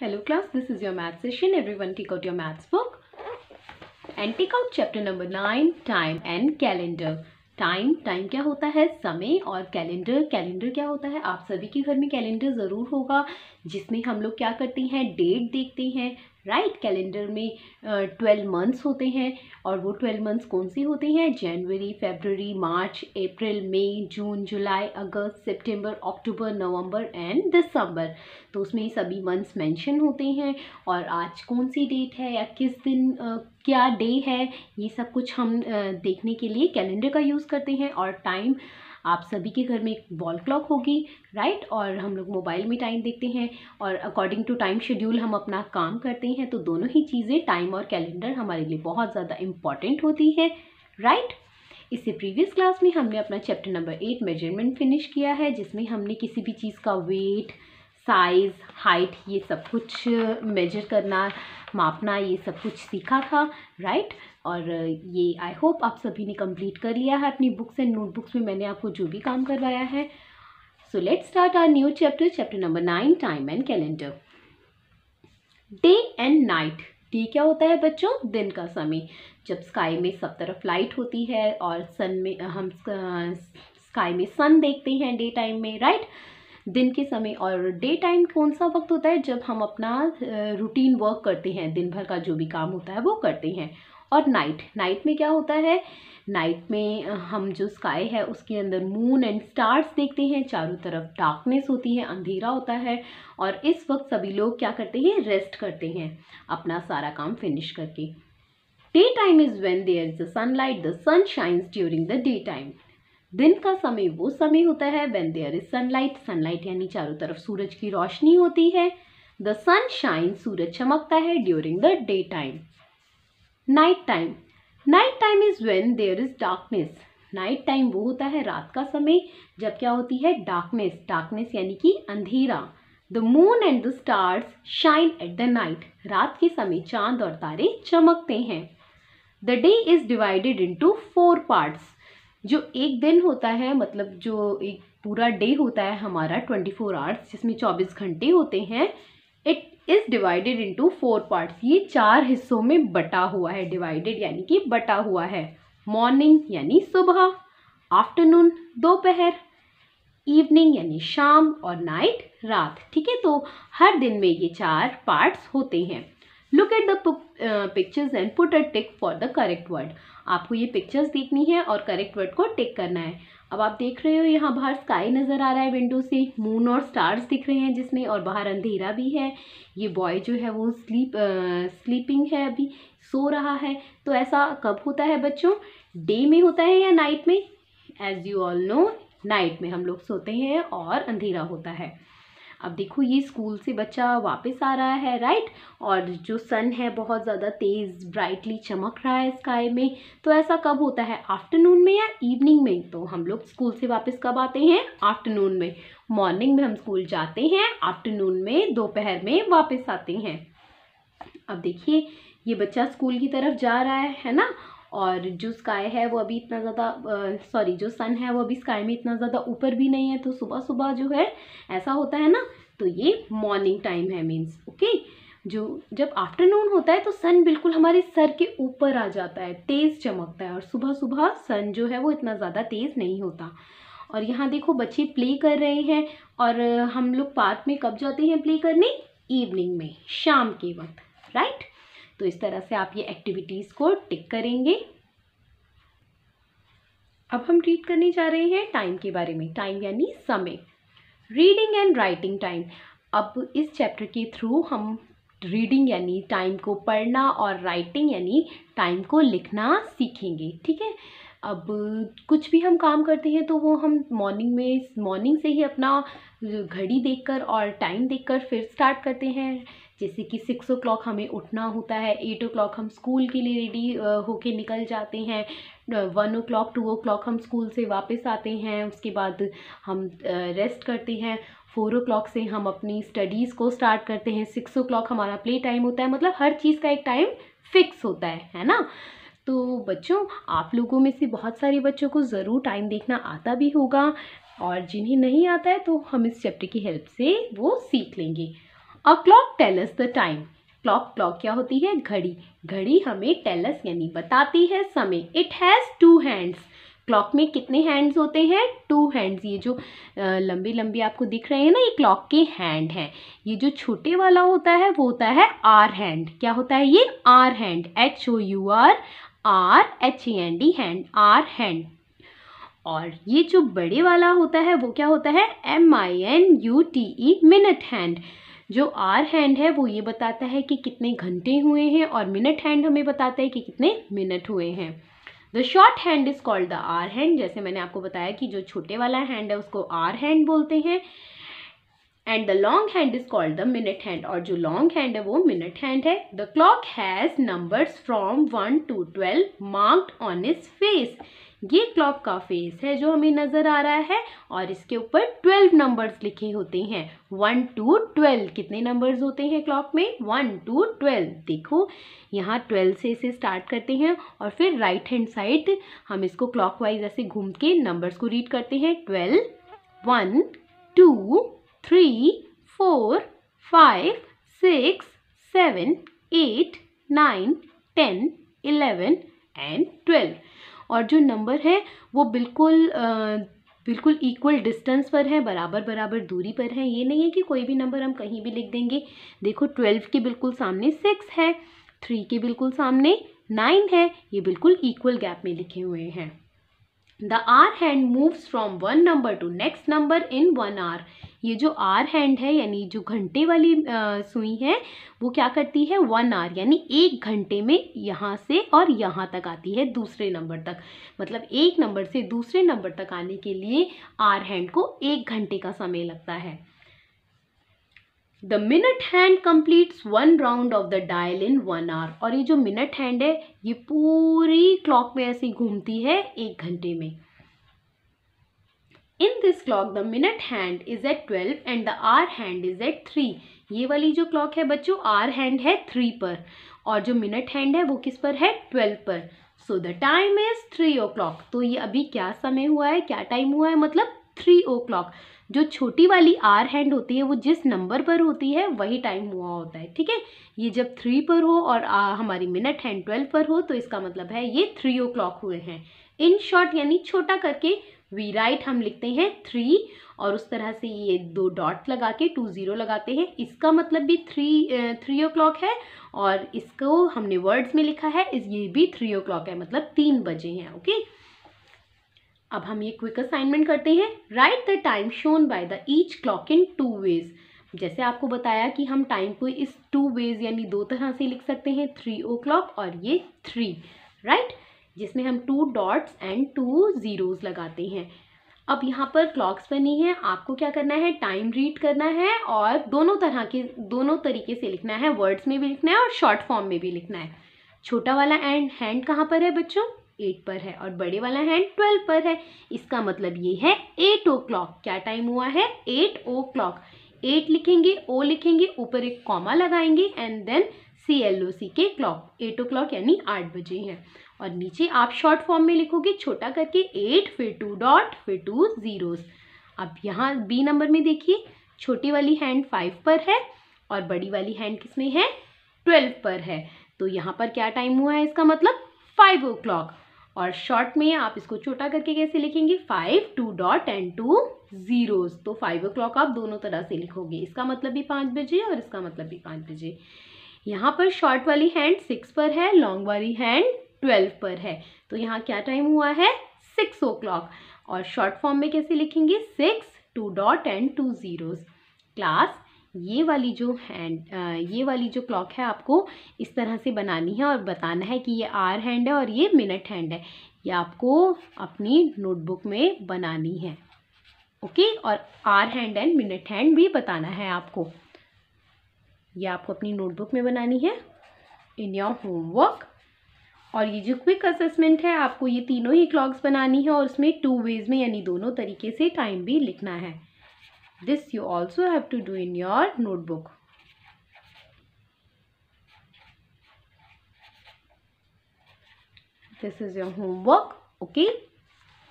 Hello class, this is your math session. Everyone take out your maths book and take out chapter number 9, time and calendar. Time time क्या होता है समय और calendar calendar क्या होता है आप सभी के घर में कैलेंडर ज़रूर होगा जिसमें हम लोग क्या करते हैं डेट देखते हैं राइट right? कैलेंडर में ट्वेल्व मंथ्स होते हैं और वो ट्वेल्व मंथ्स कौन से होते हैं जनवरी February March April May June July August September October November and दिसंबर तो उसमें सभी मंथ्स मेंशन होते हैं और आज कौन सी डेट है या किस दिन uh, क्या डे है ये सब कुछ हम uh, देखने के लिए कैलेंडर का यूज़ करते हैं और टाइम आप सभी के घर में एक वॉल क्लॉक होगी राइट और हम लोग मोबाइल में टाइम देखते हैं और अकॉर्डिंग टू टाइम शेड्यूल हम अपना काम करते हैं तो दोनों ही चीज़ें टाइम और कैलेंडर हमारे लिए बहुत ज़्यादा इम्पॉर्टेंट होती है राइट इससे प्रीवियस क्लास में हमने अपना chapter number eight measurement finish किया है जिसमें हमने किसी भी चीज़ का वेट साइज़ हाइट ये सब कुछ मेजर uh, करना मापना ये सब कुछ सीखा था राइट और ये आई होप आप सभी ने कंप्लीट कर लिया है अपनी बुक्स एंड नोटबुक्स में मैंने आपको जो भी काम करवाया है so let start our new chapter chapter number nine time and calendar day and night day क्या होता है बच्चों दिन का समय जब स्काई में सब तरफ लाइट होती है और सन में हम स्काई में सन देखते हैं डे टाइम में राइट दिन के समय और डे टाइम कौन सा वक्त होता है जब हम अपना रूटीन वर्क करते हैं दिन भर का जो भी काम होता है वो करते हैं और नाइट नाइट में क्या होता है नाइट में हम जो स्काई है उसके अंदर मून एंड स्टार्स देखते हैं चारों तरफ डार्कनेस होती है अंधेरा होता है और इस वक्त सभी लोग क्या करते हैं रेस्ट करते हैं अपना सारा काम फिनिश करके day time is when there is the sunlight the sun shines during the day time दिन का समय वो समय होता है when there is sunlight sunlight यानी चारों तरफ सूरज की रोशनी होती है द सन शाइन सूरज चमकता है during the day time night time night time is when there is darkness night time वो होता है रात का समय जब क्या होती है डार्कनेस डार्कनेस यानी कि अंधेरा the moon and the stars shine at the night रात के समय चांद और तारे चमकते हैं the day is divided into four parts जो एक दिन होता है मतलब जो एक पूरा डे होता है हमारा ट्वेंटी फोर आवर्स जिसमें चौबीस घंटे होते हैं it is divided into four part ये चार हिस्सों में बटा हुआ है डिवाइडेड यानी कि बटा हुआ है मॉर्निंग यानी सुबह आफ्टरनून दोपहर इवनिंग यानी शाम और नाइट रात ठीक है तो हर दिन में ये चार पार्ट्स होते हैं look at the pictures and put a tick for the correct word आपको ये पिक्चर्स देखनी है और करेक्ट वर्ड को टिक करना है अब आप देख रहे हो यहाँ बाहर स्काई नज़र आ रहा है विंडो से मून और स्टार्स दिख रहे हैं जिसमें और बाहर अंधेरा भी है ये बॉय जो है वो स्लीप आ, स्लीपिंग है अभी सो रहा है तो ऐसा कब होता है बच्चों डे में होता है या नाइट में as you all know night में हम लोग सोते हैं और अंधेरा होता है अब देखो ये स्कूल से बच्चा वापस आ रहा है राइट और जो सन है बहुत ज़्यादा तेज़ ब्राइटली चमक रहा है स्काई में तो ऐसा कब होता है आफ्टरनून में या इवनिंग में तो हम लोग स्कूल से वापस कब आते हैं आफ्टरनून में मॉर्निंग में हम स्कूल जाते हैं आफ्टरनून में दोपहर में वापस आते हैं अब देखिए ये बच्चा स्कूल की तरफ जा रहा है है ना और जो स्काई है वो अभी इतना ज़्यादा सॉरी जो सन है वो अभी स्काई में इतना ज़्यादा ऊपर भी नहीं है तो सुबह सुबह जो है ऐसा होता है ना तो ये मॉर्निंग टाइम है मीन्स ओके जो जब आफ्टरनून होता है तो सन बिल्कुल हमारे सर के ऊपर आ जाता है तेज़ चमकता है और सुबह सुबह सन जो है वो इतना ज़्यादा तेज़ नहीं होता और यहाँ देखो बच्चे प्ले कर रहे हैं और हम लोग पार्क में कब जाते हैं प्ले करने इवनिंग में शाम के वक्त राइट तो इस तरह से आप ये एक्टिविटीज़ को टिक करेंगे अब हम रीड करने जा रहे हैं टाइम के बारे में टाइम यानी समय रीडिंग एंड राइटिंग टाइम अब इस चैप्टर के थ्रू हम रीडिंग यानी टाइम को पढ़ना और राइटिंग यानी टाइम को लिखना सीखेंगे ठीक है अब कुछ भी हम काम करते हैं तो वो हम मॉर्निंग में मॉर्निंग से ही अपना घड़ी देखकर और टाइम देखकर फिर स्टार्ट करते हैं जैसे कि सिक्स ओ क्लॉक हमें उठना होता है एट ओ क्लॉक हम स्कूल के लिए रेडी होके निकल जाते हैं one o'clock two o'clock हम स्कूल से वापस आते हैं उसके बाद हम रेस्ट करते हैं फोर ओ क्लॉक से हम अपनी स्टडीज़ को स्टार्ट करते हैं सिक्स ओ क्लॉक हमारा प्ले टाइम होता है मतलब हर चीज़ का एक टाइम फिक्स होता है है ना तो बच्चों आप लोगों में से बहुत सारे बच्चों को ज़रूर टाइम देखना आता भी होगा और जिन्हें नहीं आता है तो हम इस चैप्टर की हेल्प से वो सीख लेंगे a clock tells the time clock clock क्या होती है घड़ी घड़ी हमें टेलस यानी बताती है समय it has two hands clock में कितने हैंड्स होते हैं टू हैंड्स ये जो लंबी लंबी आपको दिख रहे हैं ना ये क्लॉक के हैंड हैं ये जो छोटे वाला होता है वो होता है आर हैंड क्या होता है ये hour hand H O U R hour H A N D hand hour hand और ये जो बड़े वाला होता है वो क्या होता है M I N U T E minute hand जो आर हैंड है वो ये बताता है कि कितने घंटे हुए हैं और मिनट हैंड हमें बताता है कि कितने मिनट हुए हैं the short hand is called the hour hand जैसे मैंने आपको बताया कि जो छोटे वाला हैंड है उसको आर हैंड बोलते हैं and the long hand is called the minute hand और जो लॉन्ग हैंड है वो मिनट हैंड है the clock has numbers from one to twelve marked on is face ये क्लॉक का फेस है जो हमें नज़र आ रहा है और इसके ऊपर ट्वेल्व नंबर्स लिखे होते हैं वन टू ट्वेल्व कितने नंबर्स होते हैं क्लॉक में वन टू ट्वेल्व देखो यहाँ ट्वेल्व से इसे स्टार्ट करते हैं और फिर राइट हैंड साइड हम इसको क्लॉक वाइज ऐसे घूम के नंबर्स को रीड करते हैं twelve one two three four five six seven eight nine ten eleven and twelve और जो नंबर है वो बिल्कुल बिल्कुल इक्वल डिस्टेंस पर है बराबर बराबर दूरी पर है ये नहीं है कि कोई भी नंबर हम कहीं भी लिख देंगे देखो ट्वेल्व के बिल्कुल सामने सिक्स है थ्री के बिल्कुल सामने नाइन है ये बिल्कुल इक्वल गैप में लिखे हुए हैं the hour hand moves from one number to next number in one hour ये जो आर हैंड है यानी जो घंटे वाली सुई है वो क्या करती है वन आर यानी एक घंटे में यहाँ से और यहाँ तक आती है दूसरे नंबर तक मतलब एक नंबर से दूसरे नंबर तक आने के लिए आर हैंड को एक घंटे का समय लगता है the minute hand completes one round of the dial in one hour और ये जो मिनट हैंड है ये पूरी क्लॉक में ऐसे घूमती है एक घंटे में in this clock the minute hand is at twelve and the hour hand is at three ये वाली जो क्लॉक है बच्चों आर हैंड है थ्री पर और जो मिनट हैंड है वो किस पर है ट्वेल्व पर so the time is three o'clock तो ये अभी क्या समय हुआ है क्या टाइम हुआ है मतलब थ्री ओ क्लॉक जो छोटी वाली आर हैंड होती है वो जिस नंबर पर होती है वही टाइम हुआ होता है ठीक है ये जब थ्री पर हो और आ, हमारी मिनट हैंड ट्वेल्व पर हो तो इसका मतलब है ये थ्री ओ क्लॉक हुए हैं इन शॉर्ट यानी छोटा करके वी राइट हम लिखते हैं थ्री और उस तरह से ये दो डॉट लगा के टू ज़ीरो लगाते हैं इसका मतलब भी थ्री थ्री ओ क्लॉक है और इसको हमने वर्ड्स में लिखा है ये भी थ्री ओ क्लॉक है मतलब तीन बजे हैं ओके अब हम ये क्विक असाइनमेंट करते हैं write the time shown by the each clock in two ways जैसे आपको बताया कि हम टाइम को इस टू वेज यानी दो तरह से लिख सकते हैं थ्री ओ क्लॉक और ये थ्री राइट right? जिसमें हम two dots and two zeros लगाते हैं अब यहाँ पर क्लॉक्स बनी है आपको क्या करना है टाइम रीड करना है और दोनों तरह के दोनों तरीके से लिखना है वर्ड्स में भी लिखना है और शॉर्ट फॉर्म में भी लिखना है छोटा वाला एंड हैंड कहाँ पर है बच्चों एट पर है और बड़े वाला हैंड ट्वेल्व पर है इसका मतलब ये है एट ओ क्लॉक क्या टाइम हुआ है एट ओ क्लॉक एट लिखेंगे ओ लिखेंगे ऊपर एक कॉमा लगाएंगे and then C L O C K clock eight O clock यानी आठ बजे हैं और नीचे आप शॉर्ट फॉर्म में लिखोगे छोटा करके एट फिर टू डॉट फिर टू ज़ीरोज़ अब यहाँ बी नंबर में देखिए छोटी वाली हैंड फाइव पर है और बड़ी वाली हैंड किस में है ट्वेल्व पर है तो यहाँ पर क्या टाइम हुआ है इसका मतलब फाइव ओ क्लॉक और शॉर्ट में आप इसको छोटा करके कैसे लिखेंगे five two dot and two zeros तो फाइव ओ क्लॉक आप दोनों तरह से लिखोगे इसका मतलब भी पाँच बजे और इसका मतलब भी पाँच बजे यहाँ पर शॉर्ट वाली हैंड सिक्स पर है लॉन्ग वाली हैंड ट्वेल्व पर है तो यहाँ क्या टाइम हुआ है सिक्स ओ क्लॉक और शॉर्ट फॉर्म में कैसे लिखेंगे six two dot and two zeros class ये वाली जो हैंड ये वाली जो क्लॉक है आपको इस तरह से बनानी है और बताना है कि ये आर हैंड है और ये मिनट हैंड है ये आपको अपनी नोटबुक में बनानी है ओके और hour hand and minute hand भी बताना है आपको ये आपको अपनी नोटबुक में बनानी है इन योर होमवर्क और ये जो क्विक असेसमेंट है आपको ये तीनों ही क्लॉक्स बनानी है और उसमें टू वेज में यानी दोनों तरीके से टाइम भी लिखना है this you also have to do in your notebook is your homework okay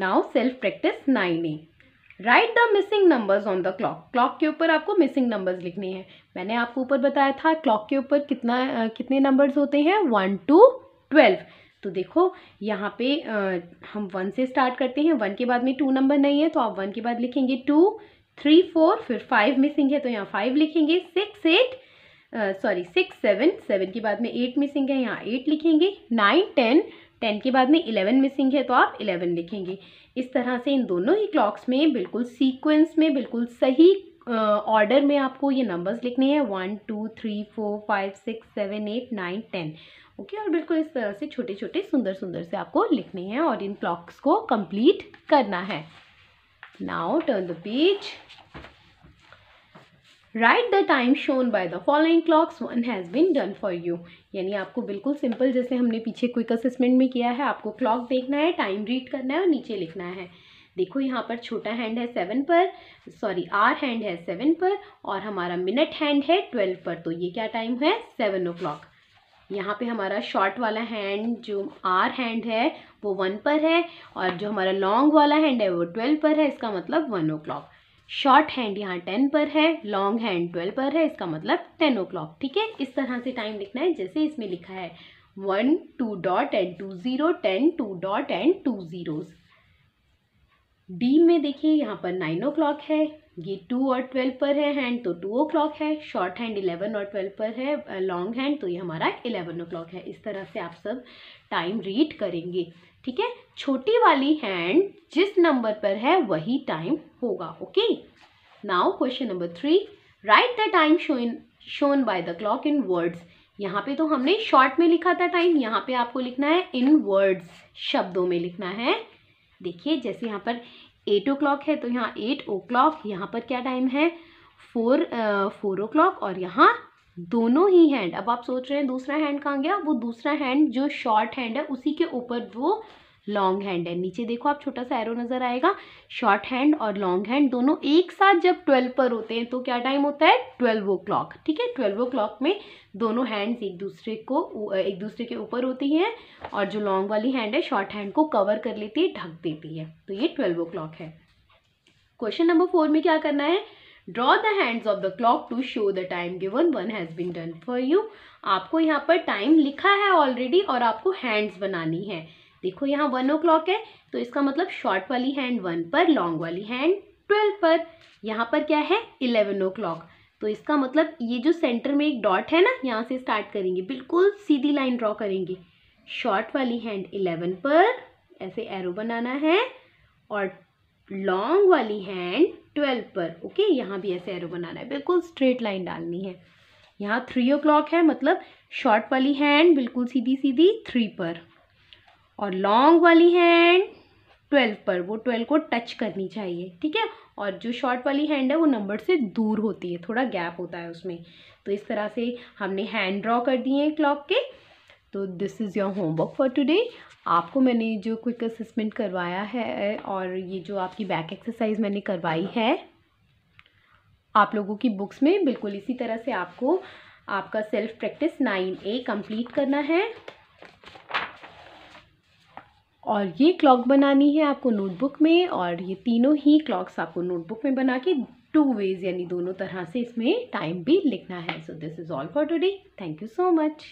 now self practice nine A write the missing numbers on the clock clock के ऊपर आपको मिसिंग नंबर्स लिखने हैं मैंने आपको ऊपर बताया था क्लॉक के ऊपर कितना कितने नंबर्स होते हैं वन टू ट्वेल्व तो देखो यहाँ पे आ, हम वन से स्टार्ट करते हैं वन के बाद में टू नंबर नहीं है तो आप वन के बाद लिखेंगे टू थ्री फोर फिर फाइव मिसिंग है तो यहाँ फाइव लिखेंगे six eight sorry six seven seven के बाद में एट मिसिंग है यहाँ एट लिखेंगे नाइन टेन टेन के बाद में इलेवन मिसिंग है तो आप इलेवन लिखेंगे इस तरह से इन दोनों ही क्लॉक्स में बिल्कुल सीक्वेंस में बिल्कुल सही ऑर्डर uh, में आपको ये नंबर्स लिखने हैं one two three four five six seven eight nine ten okay और बिल्कुल इस तरह से छोटे छोटे सुंदर सुंदर से आपको लिखने हैं और इन क्लॉक्स को कंप्लीट करना है now turn the page write the time shown by the following clocks one has been done for you यानी आपको बिल्कुल सिंपल जैसे हमने पीछे क्विक असेसमेंट में किया है आपको क्लॉक देखना है टाइम रीड करना है और नीचे लिखना है देखो यहाँ पर छोटा हैंड है सेवन पर सॉरी आर हैंड है सेवन पर और हमारा मिनट हैंड है ट्वेल्व पर तो ये क्या टाइम है सेवन ओ क्लॉक यहाँ पे हमारा शॉर्ट वाला हैंड जो आर हैंड है वो वन पर है और जो हमारा लॉन्ग वाला हैंड है वो ट्वेल्व पर है इसका मतलब one o'clock short hand यहाँ टेन पर है लॉन्ग हैंड ट्वेल्व पर है इसका मतलब टेन ओ क्लॉक ठीक है इस तरह से टाइम लिखना है जैसे इसमें लिखा है one two dot and two zero ten two dot and two zeros D में देखिए यहाँ पर नाइन ओ क्लॉक है ये टू और ट्वेल्व पर है हैंड तो टू ओ क्लॉक है शॉर्ट हैंड इलेवन और ट्वेल्व पर है लॉन्ग हैंड तो ये हमारा इलेवन ओ क्लॉक है इस तरह से आप सब टाइम रीड करेंगे ठीक है छोटी वाली हैंड जिस नंबर पर है वही टाइम होगा okay now question number three write the time showing shown by the clock in words यहाँ पे तो हमने शॉर्ट में लिखा था टाइम यहाँ पे आपको लिखना है इन वर्ड्स शब्दों में लिखना है देखिए जैसे यहाँ पर एट ओ क्लॉक है तो यहाँ एट ओ क्लॉक यहाँ पर क्या टाइम है फोर फोर ओ क्लॉक और यहाँ दोनों ही हैंड अब आप सोच रहे हैं दूसरा हैंड कहाँ गया वो दूसरा हैंड जो शॉर्ट हैंड है उसी के ऊपर वो लॉन्ग हैंड है नीचे देखो आप छोटा सा एरो नज़र आएगा शॉर्ट हैंड और लॉन्ग हैंड दोनों एक साथ जब ट्वेल्व पर होते हैं तो क्या टाइम होता है ट्वेल्व ओ क्लॉक ठीक है ट्वेल्व ओ क्लॉक में दोनों हैंड्स एक दूसरे को एक दूसरे के ऊपर होती हैं और जो लॉन्ग वाली हैंड है शॉर्ट हैंड को कवर कर लेती है ढक देती है तो ये ट्वेल्व ओ क्लॉक है क्वेश्चन नंबर फोर में क्या करना है draw the hands of the clock to show the time given one has been done for you आपको यहाँ पर टाइम लिखा है ऑलरेडी और आपको हैंड्स बनानी है देखो यहाँ वन ओ क्लॉक है तो इसका मतलब शॉर्ट वाली हैंड वन पर लॉन्ग वाली हैंड ट्वेल्व पर यहाँ पर क्या है इलेवन ओ क्लॉक तो इसका मतलब ये जो सेंटर में एक डॉट है ना यहाँ से स्टार्ट करेंगे बिल्कुल सीधी लाइन ड्रॉ करेंगे शॉर्ट वाली हैंड इलेवन पर ऐसे एरो बनाना है और लॉन्ग वाली हैंड ट्वेल्व पर ओके यहाँ भी ऐसे एरो बनाना है बिल्कुल स्ट्रेट लाइन डालनी है यहाँ थ्री ओ क्लॉक है मतलब शॉर्ट वाली हैंड बिल्कुल सीधी सीधी थ्री पर और लॉन्ग वाली हैंड ट्वेल्व पर वो ट्वेल्व को टच करनी चाहिए ठीक है और जो शॉर्ट वाली हैंड है वो नंबर से दूर होती है थोड़ा गैप होता है उसमें तो इस तरह से हमने हैंड ड्रॉ कर दिए हैं क्लॉक के तो this is your homework for today आपको मैंने जो क्विक असेसमेंट करवाया है और ये जो आपकी बैक एक्सरसाइज मैंने करवाई है आप लोगों की बुक्स में बिल्कुल इसी तरह से आपको आपका self practice nine A complete करना है और ये क्लॉक बनानी है आपको नोटबुक में और ये तीनों ही क्लॉक्स आपको नोटबुक में बना के टू वेज यानी दोनों तरह से इसमें टाइम भी लिखना है so this is all for today thank you so much